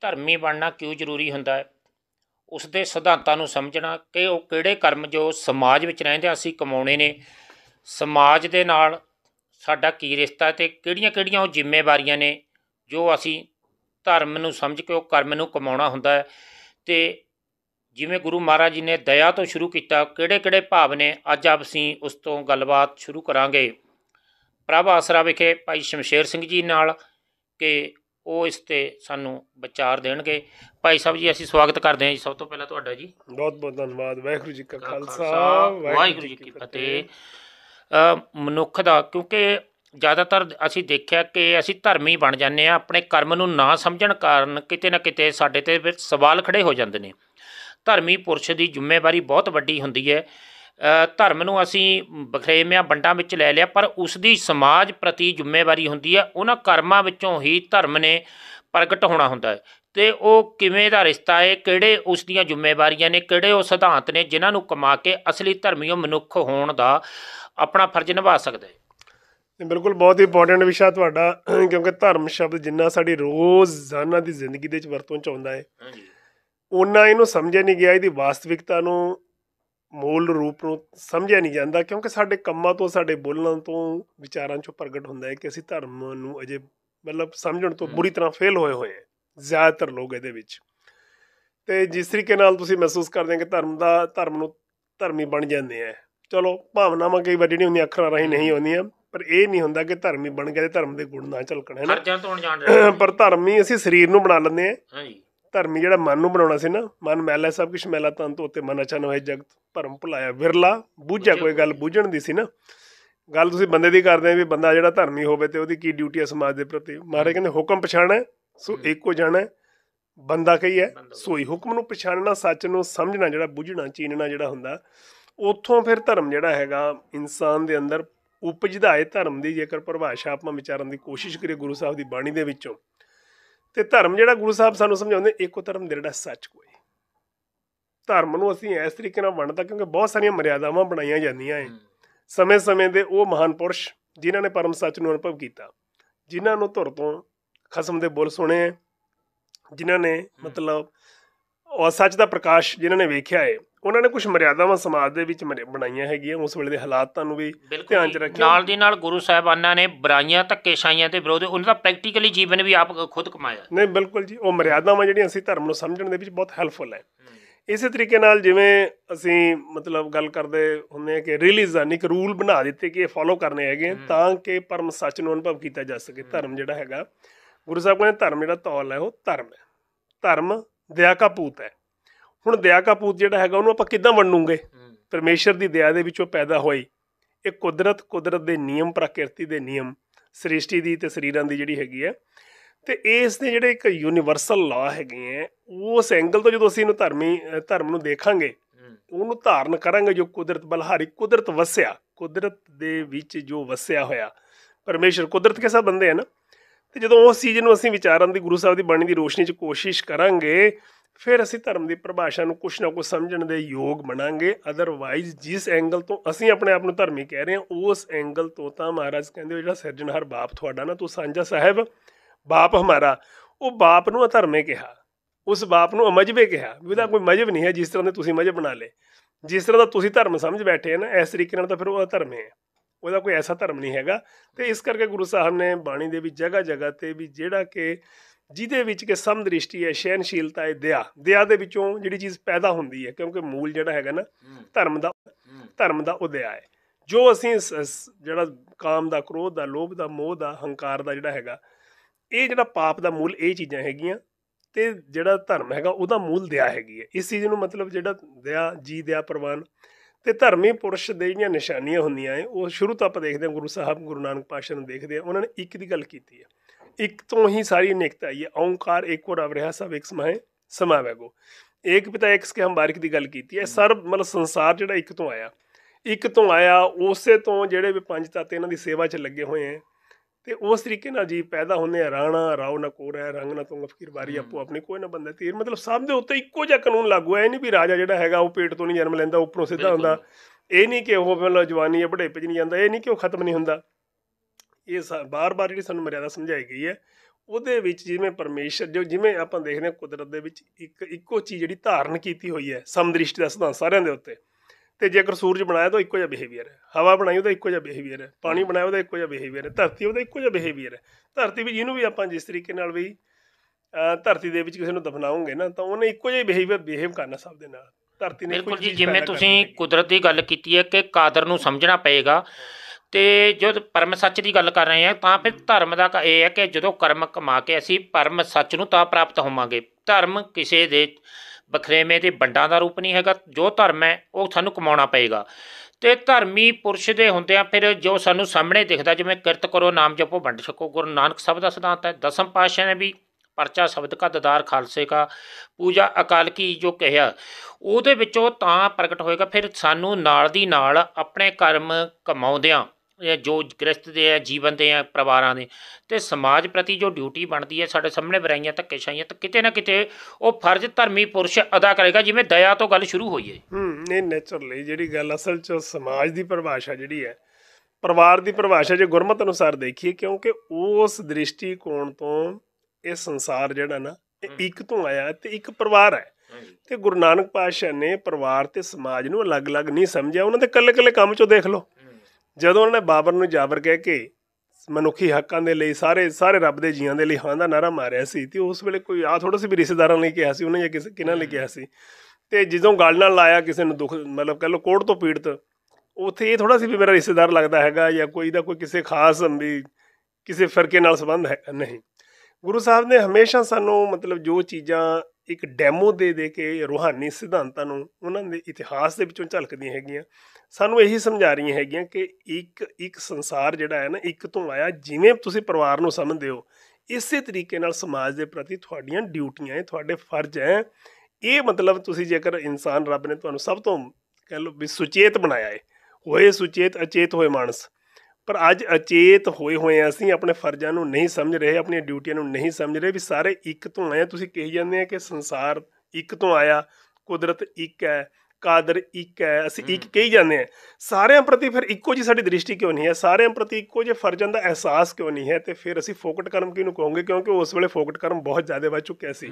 ਧਰਮੀ ਬਣਨਾ ਕਿਉਂ ਜ਼ਰੂਰੀ ਹੁੰਦਾ ਹੈ ਉਸ ਦੇ ਸਿਧਾਂਤਾਂ ਨੂੰ ਸਮਝਣਾ ਕਿ ਉਹ ਕਿਹੜੇ ਕਰਮ ਜੋ ਸਮਾਜ ਵਿੱਚ ਰਹਿੰਦੇ ਅਸੀਂ ਕਮਾਉਣੇ ਨੇ ਸਮਾਜ ਦੇ ਨਾਲ ਸਾਡਾ ਕੀ ਰਿਸ਼ਤਾ ਤੇ ਕਿਹੜੀਆਂ-ਕਿਹੜੀਆਂ ਉਹ ਜ਼ਿੰਮੇਵਾਰੀਆਂ ਨੇ ਜੋ ਅਸੀਂ ਧਰਮ ਨੂੰ ਸਮਝ ਕੇ ਉਹ ਕਰਮ ਨੂੰ ਕਮਾਉਣਾ ਹੁੰਦਾ ਹੈ ਤੇ ਜਿਵੇਂ ਗੁਰੂ ਮਹਾਰਾਜ ਜੀ ਨੇ ਦਇਆ ਤੋਂ ਸ਼ੁਰੂ ਕੀਤਾ ਕਿਹੜੇ-ਕਿਹੜੇ ਭਾਵ ਨੇ ਅੱਜ ਆਪ ਅਸੀਂ ਉਸ ਤੋਂ ਗੱਲਬਾਤ ਸ਼ੁਰੂ ਕਰਾਂਗੇ ਪ੍ਰਭ ਆਸਰਾ ਵਿਖੇ ਭਾਈ ਸ਼ਮਸ਼ੇਰ ਸਿੰਘ ਜੀ ਨਾਲ ਕਿ ਉਹ ਇਸ ਤੇ ਸਾਨੂੰ ਵਿਚਾਰ ਦੇਣਗੇ ਭਾਈ ਸਾਹਿਬ ਜੀ ਅਸੀਂ ਸਵਾਗਤ ਕਰਦੇ ਹਾਂ ਜੀ ਸਭ ਤੋਂ ਪਹਿਲਾਂ ਤੁਹਾਡਾ ਜੀ ਬਹੁਤ ਬਹੁਤ ਧੰਨਵਾਦ ਵਾਹਿਗੁਰੂ ਜੀ ਕਾ ਖਾਲਸਾ ਵਾਹਿਗੁਰੂ ਜੀ ਕੀ ਫਤਿਹ ਮਨੁੱਖ ਦਾ ਕਿਉਂਕਿ ਜ਼ਿਆਦਾਤਰ ਅਸੀਂ ਦੇਖਿਆ ਕਿ ਅਸੀਂ ਧਰਮੀ ਬਣ ਜਾਂਦੇ ਆ ਆਪਣੇ ਕਰਮ ਨੂੰ ਨਾ ਸਮਝਣ ਕਾਰਨ ਕਿਤੇ ਨਾ ਕਿਤੇ ਸਾਡੇ ਤੇ ਸਵਾਲ ਖੜੇ ਹੋ ਜਾਂਦੇ ਨੇ ਧਰਮੀ ਪੁਰਸ਼ ਦੀ ਜ਼ਿੰਮੇਵਾਰੀ ਬਹੁਤ ਵੱਡੀ ਹੁੰਦੀ ਹੈ ਧਰਮ ਨੂੰ ਅਸੀਂ ਬਖਰੇਮਿਆਂ ਵੰਡਾਂ ਵਿੱਚ ਲੈ ਲਿਆ ਪਰ ਉਸ ਦੀ ਸਮਾਜ ਪ੍ਰਤੀ ਜ਼ਿੰਮੇਵਾਰੀ ਹੁੰਦੀ ਹੈ ਉਹਨਾਂ ਕਰਮਾਂ ਵਿੱਚੋਂ ਹੀ ਧਰਮ ਨੇ ਪ੍ਰਗਟ ਹੋਣਾ ਹੁੰਦਾ ਹੈ ਤੇ ਉਹ ਕਿਵੇਂ ਦਾ ਰਿਸ਼ਤਾ ਹੈ ਕਿਹੜੇ ਉਸ ਦੀਆਂ ਜ਼ਿੰਮੇਵਾਰੀਆਂ ਨੇ ਕਿਹੜੇ ਉਹ ਸਿਧਾਂਤ ਨੇ ਜਿਨ੍ਹਾਂ ਨੂੰ ਕਮਾ ਕੇ ਅਸਲੀ ਧਰਮੀਓ ਮਨੁੱਖ ਹੋਣ ਦਾ ਆਪਣਾ ਫਰਜ਼ ਨਿਭਾ ਸਕਦਾ ਹੈ ਬਿਲਕੁਲ ਬਹੁਤ ਇੰਪੋਰਟੈਂਟ ਵਿਸ਼ਾ ਤੁਹਾਡਾ ਕਿਉਂਕਿ ਧਰਮ ਸ਼ਬਦ ਜਿੰਨਾ ਸਾਡੀ ਰੋਜ਼ਾਨਾ ਦੀ ਜ਼ਿੰਦਗੀ ਦੇ ਵਿੱਚ ਵਰਤੋਂ ਚ ਆਉਂਦਾ ਹੈ ਹਾਂਜੀ ਉਹਨਾਂ ਇਹਨੂੰ ਸਮਝਿਆ ਨਹੀਂ ਗਿਆ ਇਹਦੀ ਵਾਸਤਵਿਕਤਾ ਨੂੰ ਮੂਲ ਰੂਪ ਨੂੰ ਸਮਝਿਆ ਨਹੀਂ ਜਾਂਦਾ ਕਿਉਂਕਿ ਸਾਡੇ ਕੰਮਾਂ ਤੋਂ ਸਾਡੇ ਬੋਲਣ ਤੋਂ ਵਿਚਾਰਾਂ ਚੋਂ ਪ੍ਰਗਟ ਹੁੰਦਾ ਹੈ ਕਿ ਅਸੀਂ ਧਰਮ ਨੂੰ ਅਜੇ ਮਤਲਬ ਸਮਝਣ ਤੋਂ ਬੁਰੀ ਤਰ੍ਹਾਂ ਫੇਲ ਹੋਏ ਹੋਏ ਹਾਂ ਜ਼ਿਆਦਾਤਰ ਲੋਕ ਇਹਦੇ ਵਿੱਚ ਤੇ ਜਿਸ ਤਰੀਕੇ ਨਾਲ ਤੁਸੀਂ ਮਹਿਸੂਸ ਕਰਦੇ ਹੋ ਕਿ ਧਰਮ ਦਾ ਧਰਮ ਨੂੰ ਧਰਮੀ ਬਣ ਜਾਂਦੇ ਆ ਚਲੋ ਭਾਵਨਾਵਾਂ ਕਈ ਵਾਰ ਜਿਹੜੀਆਂ ਹੁੰਦੀਆਂ ਅੱਖਰਾਂ ਰਾਹੀਂ ਨਹੀਂ ਹੁੰਦੀਆਂ ਪਰ ਇਹ ਨਹੀਂ ਹੁੰਦਾ ਕਿ ਧਰਮੀ ਬਣ ਗਏ ਤੇ ਧਰਮ ਦੇ ਗੁਣ ਨਾ ਝਲਕਣ ਹੈ ਨਾ ਪਰ ਧਰਮੀ ਅਸੀਂ ਸਰੀਰ ਨੂੰ ਬਣਾ ਲੈਂਦੇ ਆ ਹਾਂਜੀ ਧਰਮੀ ਜਿਹੜਾ ਮਨ ਨੂੰ ਬਣਾਉਣਾ ਸੀ ਨਾ ਮਨ ਮੈਲਾ ਸਭ ਕੁਝ ਮੈਲਾ ਤਨ ਉੱਤੇ ਮਨ ਅਚਨ ਹੋਏ ਜਗਤ ਭਰਮ ਭੁਲਾਇਆ ਵਿਰਲਾ ਬੂਝਾ ਕੋਈ ਗੱਲ ਬੁੱਝਣ ਦੀ ਸੀ ਨਾ ਗੱਲ ਤੁਸੀਂ ਬੰਦੇ ਦੀ ਕਰਦੇ ਆ ਵੀ ਬੰਦਾ ਜਿਹੜਾ ਧਰਮੀ ਹੋਵੇ ਤੇ ਉਹਦੀ ਕੀ ਡਿਊਟੀ ਹੈ ਸਮਾਜ ਦੇ ਪ੍ਰਤੀ ਮਹਾਰਾਜ ਕਹਿੰਦੇ ਹੁਕਮ ਪਛਾਣਾ ਸੋ ਇੱਕੋ ਜਾਣਾ ਬੰਦਾ ਕਹੀ ਹੈ ਸੋਈ ਹੁਕਮ ਨੂੰ ਪਛਾਣਨਾ ਸੱਚ ਨੂੰ ਸਮਝਣਾ ਜਿਹੜਾ ਬੁੱਝਣਾ ਚੀਨਣਾ ਜਿਹੜਾ ਹੁੰਦਾ ਉਥੋਂ ਫਿਰ ਧਰਮ ਜਿਹੜਾ ਹੈਗਾ ਇਨਸਾਨ ਦੇ ਅੰਦਰ ਉਪਜਦਾ ਹੈ ਧਰਮ ਦੀ ਜੇਕਰ ਪਰਿਭਾਸ਼ਾ ਆਪਾਂ ਵਿਚਾਰਨ ਦੀ ਕੋਸ਼ਿਸ਼ ਕਰੀਏ ਗੁਰੂ ਸਾਹਿਬ ਦੀ ਬਾਣੀ ਦੇ ਵਿੱਚੋਂ ਤੇ ਧਰਮ ਜਿਹੜਾ ਗੁਰੂ ਸਾਹਿਬ ਸਾਨੂੰ ਸਮਝਾਉਂਦੇ ਇੱਕੋ ਧਰਮ ਨਿਰੜਾ ਸੱਚ ਕੋਈ ਧਰਮ ਨੂੰ ਅਸੀਂ ਇਸ ਤਰੀਕੇ ਨਾਲ ਵੰਡਦਾ ਕਿਉਂਕਿ ਬਹੁਤ ਸਾਰੀਆਂ ਮਰਿਆਦਾਵਾਂ ਬਣਾਈਆਂ ਜਾਂਦੀਆਂ ਏ ਸਮੇਂ-ਸਮੇਂ ਦੇ ਉਹ ਮਹਾਨ ਪੁਰਸ਼ ਜਿਨ੍ਹਾਂ ਨੇ ਪਰਮ ਸੱਚ ਨੂੰ ਅਨੁਭਵ ਕੀਤਾ ਜਿਨ੍ਹਾਂ ਨੂੰ ਧੁਰ ਤੋਂ ਖਸਮ ਦੇ ਬੋਲ ਸੁਣੇ ਜਿਨ੍ਹਾਂ ਨੇ ਮਤਲਬ ਉਹ ਸੱਚ ਦਾ ਪ੍ਰਕਾਸ਼ ਜਿਨ੍ਹਾਂ ਨੇ ਵੇਖਿਆ ਏ ਉਹਨਾਂ ਨੇ ਕੁਝ ਮਰਿਆਦਾਵਾਂ ਸਮਾਜ ਦੇ ਵਿੱਚ ਬਣਾਈਆਂ ਹੈਗੀਆਂ ਉਸ ਵੇਲੇ ਦੇ ਹਾਲਾਤਾਂ ਨੂੰ ਵੀ ਧਿਆਨ 'ਚ ਰੱਖਿਆ ਨਾਲ ਦੀ ਨਾਲ ਗੁਰੂ ਸਾਹਿਬਾਨਾਂ ਨੇ ਧੱਕੇ ਧੱਕੇਸ਼ਾਈਆਂ ਦੇ ਵਿਰੋਧ ਉਹਨਾਂ ਦਾ ਪ੍ਰੈਕਟੀਕਲੀ ਜੀਵਨ ਵੀ ਆਪ ਖੁਦ ਕਮਾਇਆ ਨਹੀਂ ਬਿਲਕੁਲ ਜੀ ਉਹ ਮਰਿਆਦਾਵਾਂ ਜਿਹੜੀਆਂ ਅਸੀਂ ਧਰਮ ਨੂੰ ਸਮਝਣ ਦੇ ਵਿੱਚ ਬਹੁਤ ਹੈਲਪਫੁਲ ਹੈ ਇਸੇ ਤਰੀਕੇ ਨਾਲ ਜਿਵੇਂ ਅਸੀਂ ਮਤਲਬ ਗੱਲ ਕਰਦੇ ਹੁੰਦੇ ਆ ਕਿ ਰਿਲੀਜ਼ਨ ਇੱਕ ਰੂਲ ਬਣਾ ਦਿੱਤੇ ਕਿ ਇਹ ਫੋਲੋ ਕਰਨੇ ਹੈਗੇ ਤਾਂ ਕਿ ਪਰਮ ਸੱਚ ਨੂੰ ਅਨੁਭਵ ਕੀਤਾ ਜਾ ਸਕੇ ਧਰਮ ਜਿਹੜਾ ਹੈਗਾ ਗੁਰੂ ਸਾਹਿਬ ਕਹਿੰਦੇ ਧਰਮ ਜਿਹੜਾ ਤੌਲ ਹੈ ਉਹ ਧਰਮ ਹੈ ਧਰਮ ਦਇਆ ਕਾ ਪੂਤ ਹੈ ਹੁਣ ਦਇਆ ਕਾ ਪੂਤ ਜਿਹੜਾ ਹੈਗਾ ਉਹਨੂੰ ਆਪਾਂ ਕਿੱਦਾਂ ਵੰਡੂਗੇ ਪਰਮੇਸ਼ਰ ਦੀ ਦਇਆ ਦੇ ਵਿੱਚੋਂ ਪੈਦਾ ਹੋਈ ਇਹ ਕੁਦਰਤ ਕੁਦਰਤ ਦੇ ਨਿਯਮ ਪ੍ਰਕਿਰਤੀ ਦੇ ਨਿਯਮ ਸ੍ਰਿਸ਼ਟੀ ਦੀ ਤੇ ਸਰੀਰਾਂ ਦੀ ਜਿਹੜੀ ਹੈਗੀ ਹੈ ਤੇ ਇਸ ਦੇ ਜਿਹੜੇ ਇੱਕ ਯੂਨੀਵਰਸਲ ਲਾ ਹੈਗੇ ਆ ਉਸ ਐਂਗਲ ਤੋਂ ਜਦੋਂ ਅਸੀਂ ਇਹਨੂੰ ਧਰਮੀ ਧਰਮ ਨੂੰ ਦੇਖਾਂਗੇ ਉਹਨੂੰ ਧਾਰਨ ਕਰਾਂਗੇ ਜੋ ਕੁਦਰਤ ਬਲਹਾਰੀ ਕੁਦਰਤ ਵਸਿਆ ਕੁਦਰਤ ਦੇ ਵਿੱਚ ਜੋ ਵਸਿਆ ਹੋਇਆ ਪਰਮੇਸ਼ਰ ਕੁਦਰਤ ਸਭ ਬੰਦੇ ਹਨ ਨਾ ਤੇ ਜਦੋਂ ਉਸ ਚੀਜ਼ ਨੂੰ ਅਸੀਂ ਵਿਚਾਰਨ ਦੀ ਗੁਰੂ ਸਾਹਿਬ ਦੀ ਬਾਣੀ ਦੀ ਰੋਸ਼ਨੀ 'ਚ ਕੋਸ਼ਿਸ਼ ਕਰਾਂਗੇ ਫਿਰ ਅਸੀਂ ਧਰਮ ਦੀ ਪਰਿਭਾਸ਼ਾ ਨੂੰ ਕੁਛ ਨਾ ਕੁਛ ਸਮਝਣ ਦੇ ਯੋਗ ਬਣਾਂਗੇ ਅਦਰਵਾਈਜ਼ ਜਿਸ ਐਂਗਲ ਤੋਂ ਅਸੀਂ ਆਪਣੇ ਆਪ ਨੂੰ ਧਰਮੀ ਕਹਿ ਰਹੇ ਹਾਂ ਉਸ ਐਂਗਲ ਤੋਂ ਤਾਂ ਮਹਾਰਾਜ ਕਹਿੰਦੇ ਜਿਹੜਾ ਸਿਰਜਣਹਾਰ ਬਾਪ ਤੁਹਾਡਾ ਨਾ ਤੂੰ ਸਾਂਝਾ ਸਾਹਿਬ ਬਾਪ ਹਮਾਰਾ ਉਹ ਬਾਪ ਨੂੰ ਅਧਰਮੇ ਕਿਹਾ ਉਸ ਬਾਪ ਨੂੰ ਅਮਜਬੇ ਕਿਹਾ ਉਹਦਾ ਕੋਈ ਮਜਬ ਨਹੀਂ ਹੈ ਜਿਸ ਤਰ੍ਹਾਂ ਦੇ ਤੁਸੀਂ ਮਜਬ ਬਣਾ ਲੇ ਜਿਸ ਤਰ੍ਹਾਂ ਦਾ ਤੁਸੀਂ ਧਰਮ ਸਮਝ ਬੈਠੇ ਨਾ ਇਸ ਤਰੀਕੇ ਨਾਲ ਤਾਂ ਫਿਰ ਉਹ ਅਧਰਮ ਹੈ ਉਹਦਾ ਕੋਈ ਐਸਾ ਧਰਮ ਨਹੀਂ ਹੈਗਾ ਤੇ ਇਸ ਕਰਕੇ ਗੁਰੂ ਸਾਹਿਬ ਨੇ ਬਾਣੀ ਦੇ ਵਿੱਚ ਜਗ੍ਹਾ ਜਗ੍ਹਾ ਤੇ ਵੀ ਜਿਹੜਾ ਕਿ ਜਿਹਦੇ ਵਿੱਚ ਕਿ ਸਮ ਦ੍ਰਿਸ਼ਟੀ ਹੈ ਸ਼ੈਨਸ਼ੀਲਤਾ ਹੈ ਦਇਆ ਦਇਆ ਦੇ ਵਿੱਚੋਂ ਜਿਹੜੀ ਚੀਜ਼ ਪੈਦਾ ਹੁੰਦੀ ਹੈ ਕਿਉਂਕਿ ਮੂਲ ਜਿਹੜਾ ਹੈਗਾ ਨਾ ਧਰਮ ਦਾ ਧਰਮ ਦਾ ਉਦਿਆ ਹੈ ਜੋ ਅਸੀਂ ਜਿਹੜਾ ਕਾਮ ਦਾ ਕ੍ਰੋਧ ਦਾ ਲੋਭ ਦਾ ਮੋਹ ਦਾ ਹੰਕਾਰ ਦਾ ਜਿਹੜਾ ਹੈਗਾ ਇਹ ਜਿਹੜਾ ਪਾਪ ਦਾ ਮੂਲ ਇਹ ਚੀਜ਼ਾਂ ਹੈਗੀਆਂ ਤੇ ਜਿਹੜਾ ਧਰਮ ਹੈਗਾ ਉਹਦਾ ਮੂਲ ਦਇਆ ਹੈਗੀ ਹੈ ਇਸ ਚੀਜ਼ ਨੂੰ ਮਤਲਬ ਜਿਹੜਾ ਦਇਆ ਜੀ ਦਇਆ ਪ੍ਰਵਾਨ ਤੇ ਧਰਮੀ ਪੁਰਸ਼ ਦੇ ਜਿਹੜੀਆਂ ਨਿਸ਼ਾਨੀਆਂ ਹੁੰਦੀਆਂ ਏ ਉਹ ਸ਼ੁਰੂ ਤੋਂ ਆਪਾਂ ਦੇਖਦੇ ਹਾਂ ਗੁਰੂ ਸਾਹਿਬ ਗੁਰੂ ਨਾਨਕ ਪਾਸ਼ਾ ਨੂੰ ਦੇਖਦੇ ਆ ਉਹਨਾਂ ਨੇ ਇੱਕ ਦੀ ਗੱਲ ਕੀਤੀ ਹੈ ਇੱਕ ਤੋਂ ਹੀ ਸਾਰੀ ਆਈ ਹੈ ਓੰਕਾਰ ਇੱਕ ਔਰ ਅਵਰਹਾ ਸਭ ਇੱਕ ਸਮਾਏ ਹੈ ਇੱਕ ਪਿਤਾ ਇੱਕ ਕੇ ਹਮ ਬਾਰਿਕ ਦੀ ਗੱਲ ਕੀਤੀ ਹੈ ਸਰ ਮਤਲਬ ਸੰਸਾਰ ਜਿਹੜਾ ਇੱਕ ਤੋਂ ਆਇਆ ਇੱਕ ਤੋਂ ਆਇਆ ਉਸੇ ਤੋਂ ਜਿਹੜੇ ਵੀ ਪੰਜ ਤਾਤ ਇਹਨਾਂ ਦੀ ਸੇਵਾ 'ਚ ਲੱਗੇ ਹੋਏ ਐ ਤੇ ਉਸ ਤਰੀਕੇ ਨਾਲ ਜੀ ਪੈਦਾ ਹੁੰਦੇ ਆ ਰਾਣਾ ਰਾਉ ਨਾ ਕੋ ਹੈ ਰੰਗ ਨਾ ਤੋਂ ਬਾਰੀ ਆਪੋ ਆਪਣੀ ਕੋਈ ਨਾ ਬੰਦਾ ਤੀਰ ਮਤਲਬ ਸਭ ਦੇ ਉੱਤੇ ਇੱਕੋ ਜਿਹਾ ਕਾਨੂੰਨ ਲਾਗੂ ਹੈ ਇਹ ਨਹੀਂ ਵੀ ਰਾਜਾ ਜਿਹੜਾ ਹੈਗਾ ਉਹ ਪੇਟ ਤੋਂ ਨਹੀਂ ਜਨਮ ਲੈਂਦਾ ਉੱਪਰੋਂ ਸਿੱਧਾ ਹੁੰਦਾ ਇਹ ਨਹੀਂ ਕਿ ਉਹ ਮਤਲਬ ਜਵਾਨੀ ਹੈ ਬੜੇ 'ਚ ਨਹੀਂ ਜਾਂਦਾ ਇਹ ਨਹੀਂ ਕਿ ਉਹ ਖਤਮ ਨਹੀਂ ਹੁੰਦਾ ਇਹ ਬਾਰ-ਬਾਰ ਜਿਹੜੀ ਸਾਨੂੰ ਮਰਿਆਦਾ ਸਮਝਾਈ ਗਈ ਹੈ ਉਹਦੇ ਵਿੱਚ ਜਿਵੇਂ ਪਰਮੇਸ਼ਰ ਜੋ ਜਿਵੇਂ ਆਪਾਂ ਦੇਖਦੇ ਹਾਂ ਕੁਦਰਤ ਦੇ ਵਿੱਚ ਇੱਕ ਇੱਕੋ ਚੀਜ਼ ਜਿਹੜੀ ਧਾਰਨ ਕੀਤੀ ਹੋਈ ਹੈ ਸਮਦ੍ਰਿਸ਼ਟੀ ਦਾ ਸਿਧਾਂਤ ਸਾਰਿਆਂ ਦੇ ਉੱਤੇ ਤੇ ਜੇਕਰ ਸੂਰਜ ਬਣਾਇਆ ਤਾਂ ਇੱਕੋ ਜਿਹਾ ਬਿਹੇਵੀਅਰ ਹੈ ਹਵਾ ਬਣਾਈ ਉਹਦਾ ਇੱਕੋ ਜਿਹਾ ਬਿਹੇਵੀਅਰ ਹੈ ਪਾਣੀ ਬਣਾਇਆ ਉਹਦਾ ਇੱਕੋ ਜਿਹਾ ਬਿਹੇਵੀਅਰ ਹੈ ਧਰਤੀ ਉਹਦਾ ਇੱਕੋ ਜਿਹਾ ਬਿਹੇਵੀਅਰ ਹੈ ਧਰਤੀ ਵੀ ਜਿਹਨੂੰ ਵੀ ਆਪਾਂ ਜਿਸ ਤਰੀਕੇ ਨਾਲ ਵੀ ਧਰਤੀ ਦੇ ਵਿੱਚ ਕਿਸੇ ਨੂੰ ਦਫਨਾਉਂਗੇ ਨਾ ਤਾਂ ਉਹਨੇ ਇੱਕੋ ਜਿਹਾ ਬਿਹੇਵੀਅਰ ਬਿਹੇਵ ਕਰਨਾ ਸਭ ਦੇ ਨਾਲ ਧਰਤੀ ਨੇ ਬਿਲਕੁਲ ਜੀ ਜਿਵੇਂ ਤੁਸੀਂ ਕੁਦਰਤ ਦੀ ਗੱਲ ਕੀਤੀ ਹੈ ਕਿ ਕਾਦਰ ਨੂੰ ਸਮਝਣਾ ਪਏਗਾ ਤੇ ਜਦ ਪਰਮ ਸੱਚ ਦੀ ਗੱਲ ਕਰ ਰਹੇ ਆ ਤਾਂ ਫਿਰ ਧਰਮ ਦਾ ਇਹ ਹੈ ਕਿ ਜਦੋਂ ਕਰਮ ਕਮਾ ਕੇ ਅਸੀਂ ਪਰਮ ਸੱਚ ਨੂੰ ਤਾਂ ਪ੍ਰਾਪਤ ਹੋਵਾਂਗੇ ਧਰਮ ਕਿਸੇ ਦੇ ਬਖਰੇਵੇਂ ਤੇ ਵੰਡਾਂ ਦਾ ਰੂਪ ਨਹੀਂ ਹੈਗਾ ਜੋ ਧਰਮ ਹੈ ਉਹ ਸਾਨੂੰ ਕਮਾਉਣਾ ਪਏਗਾ ਤੇ ਧਰਮੀ ਪੁਰਸ਼ ਦੇ ਹੁੰਦੇ ਆ ਫਿਰ ਜੋ ਸਾਨੂੰ ਸਾਹਮਣੇ ਦਿਖਦਾ ਜਿਵੇਂ ਕਿਰਤ ਕਰੋ ਨਾਮ ਜਪੋ ਵੰਡ ਛਕੋ ਗੁਰੂ ਨਾਨਕ ਸਾਹਿਬ ਦਾ ਸਿਧਾਂਤ ਹੈ ਦਸਮ ਪਾਤਸ਼ਾਹ ਨੇ ਵੀ ਪਰਚਾ ਸ਼ਬਦ ਕਾ ਦਦਾਰ ਖਾਲਸੇ ਕਾ ਪੂਜਾ ਅਕਾਲ ਕੀ ਜੋ ਕਹਿਆ ਉਹਦੇ ਵਿੱਚੋਂ ਤਾਂ ਪ੍ਰਗਟ ਹੋਏਗਾ ਫਿਰ ਸਾਨੂੰ ਨਾਲ ਦੀ ਨਾਲ ਆਪਣੇ ਕਰਮ ਕਮਾਉਂਦਿਆਂ ਜੋ ਗ੍ਰਸਥ ਦੇ ਆ ਜੀਵਨ ਦੇ ਆ ਪਰਿਵਾਰਾਂ ਦੇ ਤੇ ਸਮਾਜ ਪ੍ਰਤੀ ਜੋ ਡਿਊਟੀ ਬਣਦੀ ਹੈ ਸਾਡੇ ਸਾਹਮਣੇ ਬਰਾਈਆਂ ਛਾਈਆਂ ਤਾਂ ਕਿਤੇ ਨਾ ਕਿਤੇ ਉਹ ਫਰਜ਼ ਧਰਮੀ ਪੁਰਸ਼ ਅਦਾ ਕਰੇਗਾ ਜਿਵੇਂ ਦਇਆ ਤੋਂ ਗੱਲ ਸ਼ੁਰੂ ਹੋਈ ਹੈ ਹੂੰ ਨਹੀਂ ਨੇਚਰਲੀ ਜਿਹੜੀ ਗੱਲ ਅਸਲ 'ਚ ਸਮਾਜ ਦੀ ਪਰਿਭਾਸ਼ਾ ਜਿਹੜੀ ਹੈ ਪਰਿਵਾਰ ਦੀ ਪਰਿਭਾਸ਼ਾ ਜੇ ਗੁਰਮਤ ਅਨੁਸਾਰ ਦੇਖੀਏ ਕਿਉਂਕਿ ਉਸ ਦ੍ਰਿਸ਼ਟੀਕੋਣ ਤੋਂ ਇਹ ਸੰਸਾਰ ਜਿਹੜਾ ਨਾ ਇੱਕ ਤੋਂ ਆਇਆ ਤੇ ਇੱਕ ਪਰਿਵਾਰ ਹੈ ਤੇ ਗੁਰੂ ਨਾਨਕ ਪਾਤਸ਼ਾਹ ਨੇ ਪਰਿਵਾਰ ਤੇ ਸਮਾਜ ਨੂੰ ਅਲੱਗ-ਅਲੱਗ ਨਹੀਂ ਸਮਝਿਆ ਉਹਨਾਂ ਦੇ ਕੱਲੇ-ਕੱਲੇ ਕੰਮ ਚੋਂ ਦੇਖ ਲਓ ਜਦੋਂ ਉਹਨਾਂ ਨੇ ਬਾਬਰ ਨੂੰ ਜਾਬਰ ਕਹਿ ਕੇ ਮਨੁੱਖੀ ਹੱਕਾਂ ਦੇ ਲਈ ਸਾਰੇ ਸਾਰੇ ਰੱਬ ਦੇ ਜੀਆਂ ਦੇ ਲਈ ਹਾਂ ਦਾ ਨਾਰਾ ਮਾਰਿਆ ਸੀ ਤੇ ਉਸ ਵੇਲੇ ਕੋਈ ਆ ਥੋੜਾ ਸੀ ਵੀ ਰਿਸ਼ਤੇਦਾਰਾਂ ਲਈ ਕਿਹਾ ਸੀ ਉਹਨੇ ਜਾਂ ਕਿਸੇ ਕਿਨਾਂ ਲਈ ਕਿਹਾ ਸੀ ਤੇ ਜਦੋਂ ਗੱਲ ਨਾਲ ਲਾਇਆ ਕਿਸੇ ਨੂੰ ਦੁੱਖ ਮਤਲਬ ਕਹ ਲੋ ਕੋੜ ਤੋਂ ਪੀੜਤ ਉਥੇ ਇਹ ਥੋੜਾ ਸੀ ਵੀ ਮੇਰਾ ਰਿਸ਼ਤੇਦਾਰ ਲੱਗਦਾ ਹੈਗਾ ਜਾਂ ਕੋਈ ਦਾ ਕੋਈ ਕਿਸੇ ਖਾਸ ਵੀ ਕਿਸੇ ਫਰਕੇ ਨਾਲ ਸੰਬੰਧ ਹੈ ਨਹੀਂ ਗੁਰੂ ਸਾਹਿਬ ਨੇ ਹਮੇਸ਼ਾ ਸਾਨੂੰ ਮਤਲਬ ਜੋ ਚੀਜ਼ਾਂ ਇੱਕ ਡੈਮੋ ਦੇ ਦੇ ਕੇ ਰੋਹਾਨੀ ਸਿਧਾਂਤਾਂ ਨੂੰ ਉਹਨਾਂ ਦੇ ਇਤਿਹਾਸ ਦੇ ਵਿੱਚੋਂ ਝਲਕਦੀਆਂ ਹੈਗੀਆਂ ਸਾਨੂੰ ਇਹੀ ਸਮਝਾ ਰਹੀਆਂ ਹੈਗੀਆਂ ਕਿ ਇੱਕ ਇੱਕ ਸੰਸਾਰ ਜਿਹੜਾ ਹੈ ਨਾ ਇੱਕ ਤੋਂ ਆਇਆ ਜਿਵੇਂ ਤੁਸੀਂ ਪਰਿਵਾਰ ਨੂੰ ਸਮਝਦੇ ਹੋ ਇਸੇ ਤਰੀਕੇ ਨਾਲ ਸਮਾਜ ਦੇ ਪ੍ਰਤੀ ਤੁਹਾਡੀਆਂ ਡਿਊਟੀਆਂ ਹੈ ਤੁਹਾਡੇ ਫਰਜ਼ ਹੈ ਇਹ ਮਤਲਬ ਤੁਸੀਂ ਜੇਕਰ ਇਨਸਾਨ ਰੱਬ ਨੇ ਤੁਹਾਨੂੰ ਸਭ ਤੋਂ ਕਹਿ ਲਓ ਵੀ ਸੁਚੇਤ ਬਣਾਇਆ ਹੈ ਹੋਏ ਸੁਚੇਤ ਅਚੇਤ ਹੋਏ ਮਾਨਸ ਪਰ ਅੱਜ ਅਚੇਤ ਹੋਏ ਹੋਏ ਆ ਅਸੀਂ ਆਪਣੇ ਫਰਜ਼ਾਂ ਨੂੰ ਨਹੀਂ ਸਮਝ ਰਹੇ ਆਪਣੀਆਂ ਡਿਊਟੀਆਂ ਨੂੰ ਨਹੀਂ ਸਮਝ ਰਹੇ ਵੀ ਸਾਰੇ ਇੱਕ ਤੋਂ ਆਏ ਤੁਸੀਂ ਕਹੀ ਜਾਂਦੇ ਆ ਕਿ ਸੰਸਾਰ ਇੱਕ ਤੋਂ ਆਇਆ ਕੁਦਰਤ ਇੱਕ ਹੈ ਕਾਦਰ ਇੱਕ ਹੈ ਅਸੀਂ ਇੱਕ ਕਹੀ ਜਾਂਦੇ ਹਾਂ ਸਾਰਿਆਂ ਪ੍ਰਤੀ ਫਿਰ ਇੱਕੋ ਜੀ ਸਾਡੀ ਦ੍ਰਿਸ਼ਟੀ ਕਿਉਂ ਨਹੀਂ ਹੈ ਸਾਰਿਆਂ ਪ੍ਰਤੀ ਇੱਕੋ ਜੇ ਫਰਜ਼ਾਂ ਦਾ ਅਹਿਸਾਸ ਕਿਉਂ ਨਹੀਂ ਹੈ ਤੇ ਫਿਰ ਅਸੀਂ ਫੋਕਟ ਕਰਮ ਕਿਉਂ ਕਹੋਗੇ ਕਿਉਂਕਿ ਉਸ ਵੇਲੇ ਫੋਕਟ ਕਰਮ ਬਹੁਤ ਜ਼ਿਆਦਾ ਵੱਧ ਚੁੱਕਿਆ ਸੀ